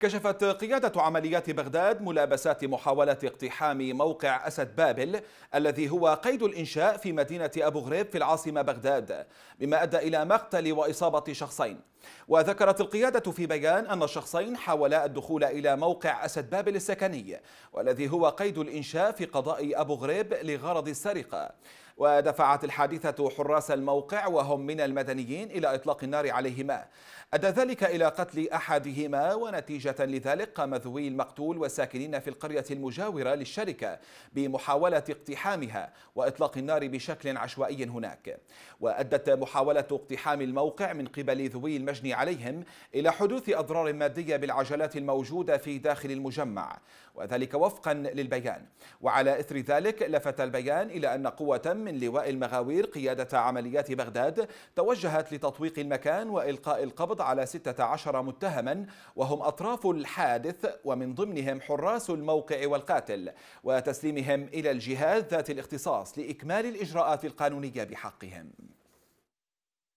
كشفت قيادة عمليات بغداد ملابسات محاولة اقتحام موقع أسد بابل الذي هو قيد الإنشاء في مدينة أبو غريب في العاصمة بغداد مما أدى إلى مقتل وإصابة شخصين وذكرت القيادة في بيان أن الشخصين حاولا الدخول إلى موقع أسد بابل السكني والذي هو قيد الإنشاء في قضاء أبو غريب لغرض السرقة ودفعت الحادثة حراس الموقع وهم من المدنيين إلى إطلاق النار عليهما أدى ذلك إلى قتل أحدهما ونتيجة لذلك قام ذوي المقتول والساكنين في القرية المجاورة للشركة بمحاولة اقتحامها وإطلاق النار بشكل عشوائي هناك وأدت محاولة اقتحام الموقع من قبل ذوي المجد المجني عليهم إلى حدوث أضرار مادية بالعجلات الموجودة في داخل المجمع وذلك وفقا للبيان وعلى إثر ذلك لفت البيان إلى أن قوة من لواء المغاوير قيادة عمليات بغداد توجهت لتطويق المكان وإلقاء القبض على 16 متهما وهم أطراف الحادث ومن ضمنهم حراس الموقع والقاتل وتسليمهم إلى الجهات ذات الاختصاص لإكمال الإجراءات القانونية بحقهم